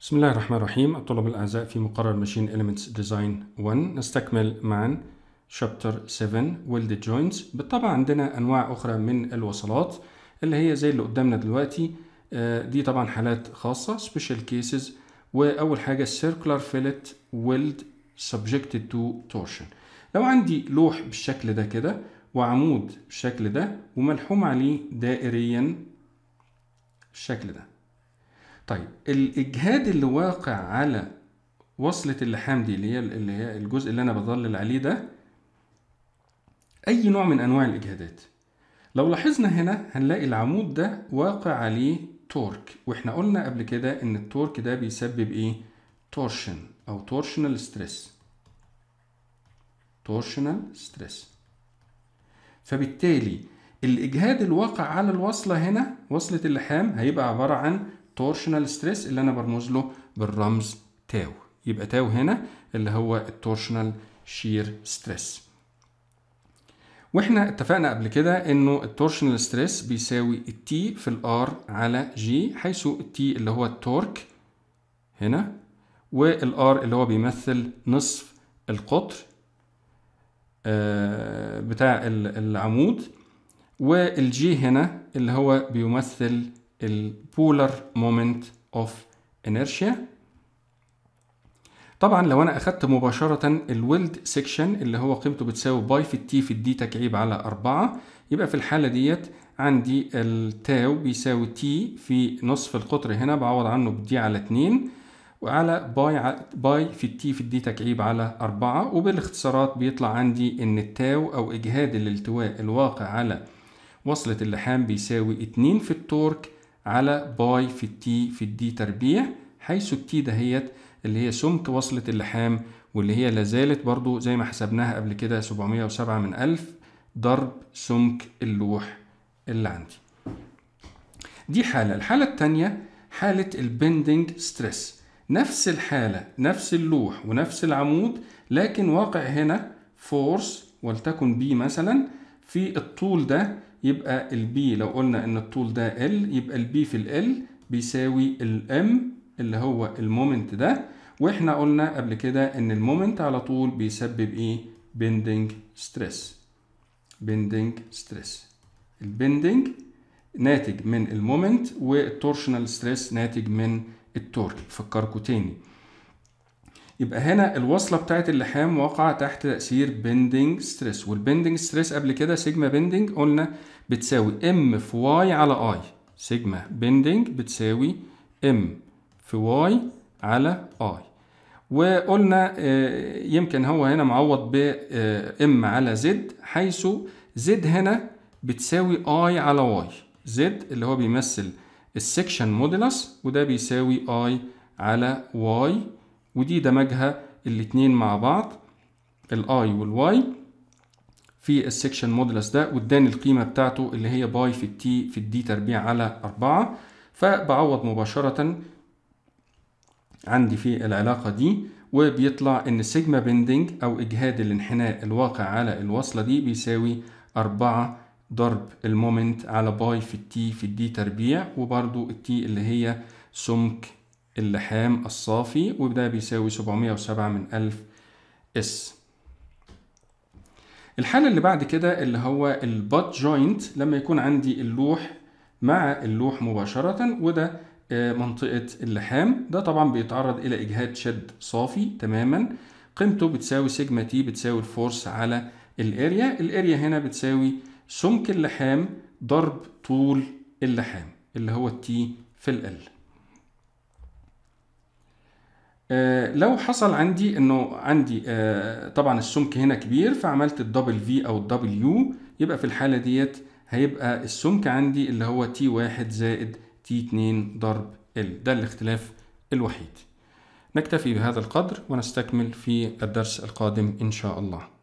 بسم الله الرحمن الرحيم الطلاب الأعزاء في مقرر ماشين اليمنتس ديزاين 1 نستكمل معا شابتر 7 ويلد جوينتس بالطبع عندنا أنواع أخرى من الوصلات اللي هي زي اللي قدامنا دلوقتي آه، دي طبعا حالات خاصة سبيشال كيسز وأول حاجة Circular Fillet Weld Subjected to Torsion لو عندي لوح بالشكل ده كده وعمود بالشكل ده وملحوم عليه دائريا بالشكل ده طيب الاجهاد اللي واقع على وصله اللحام دي اللي هي اللي هي الجزء اللي انا بظلل عليه ده اي نوع من انواع الاجهادات لو لاحظنا هنا هنلاقي العمود ده واقع عليه تورك واحنا قلنا قبل كده ان التورك ده بيسبب ايه تورشن او تورشنال ستريس تورشنال ستريس فبالتالي الاجهاد الواقع على الوصله هنا وصله اللحام هيبقى عباره عن التورشنال ستريس اللي انا برمز له بالرمز تاو يبقى تاو هنا اللي هو التورشنال شير ستريس واحنا اتفقنا قبل كده انه التورشنال ستريس بيساوي التي في الار على جي حيث التي اللي هو التورك هنا والار اللي هو بيمثل نصف القطر آه، بتاع العمود والجي هنا اللي هو بيمثل البولر مومنت اوف انيرشيا طبعا لو انا اخدت مباشرة الويلد سيكشن اللي هو قيمته بتساوي باي في التي في الدي تكعيب على أربعة يبقى في الحالة ديت عندي التاو بيساوي تي في نصف القطر هنا بعوض عنه بدي على اتنين وعلى باي باي في التي في الدي تكعيب على أربعة وبالاختصارات بيطلع عندي ان التاو او اجهاد الالتواء الواقع على وصلة اللحام بيساوي اتنين في التورك على باي في التي في الدي تربيع حيث التي دهيت اللي هي سمك وصلة اللحام واللي هي لازالت برضو زي ما حسبناها قبل كده 707 من 1000 ضرب سمك اللوح اللي عندي دي حالة الحالة التانية حالة البندنج ستريس نفس الحالة نفس اللوح ونفس العمود لكن واقع هنا فورس ولتكن بي مثلا في الطول ده يبقى البي لو قلنا ان الطول ده ال يبقى البي في ال بيساوي الام اللي هو المومنت ده واحنا قلنا قبل كده ان المومنت على طول بيسبب ايه بندنج ستريس بيندنج ستريس البندنج ناتج من المومنت والتورشنال ستريس ناتج من التورك فكركم تاني يبقى هنا الوصلة بتاعت اللحام واقعة تحت تأثير بندنج ستريس والبندنج ستريس قبل كده سيجما بندنج قلنا بتساوي ام في واي على اي سيجما بندنج بتساوي ام في واي على اي وقلنا آه، يمكن هو هنا معوض ب ام آه، على زد حيث زد هنا بتساوي اي على واي زد اللي هو بيمثل السكشن مودلس وده بيساوي اي على واي ودي دمجها الاتنين مع بعض الاي والواي في السكشن مودلس ده واداني القيمة بتاعته اللي هي باي في التي في الدي تربيع على أربعة فبعوض مباشرة عندي في العلاقة دي وبيطلع إن سيجما بندنج أو إجهاد الانحناء الواقع على الوصلة دي بيساوي أربعة ضرب المومنت على باي في التي في الدي تربيع وبرضو التي اللي هي سمك اللحام الصافي وده بيساوي 707 من 1000 اس الحالة اللي بعد كده اللي هو البات جوينت لما يكون عندي اللوح مع اللوح مباشرة وده آه، منطقة اللحام ده طبعا بيتعرض إلى إجهاد شد صافي تماما قيمته بتساوي سيجما تي بتساوي الفورس على الاريا الاريا هنا بتساوي سمك اللحام ضرب طول اللحام اللي هو التي في الال آه، لو حصل عندي انه عندي آه، طبعا السمك هنا كبير فعملت الدبل في او الدبل يو يبقى في الحاله ديت هيبقى السمك عندي اللي هو تي واحد زائد تي اتنين ضرب ال ده الاختلاف الوحيد نكتفي بهذا القدر ونستكمل في الدرس القادم ان شاء الله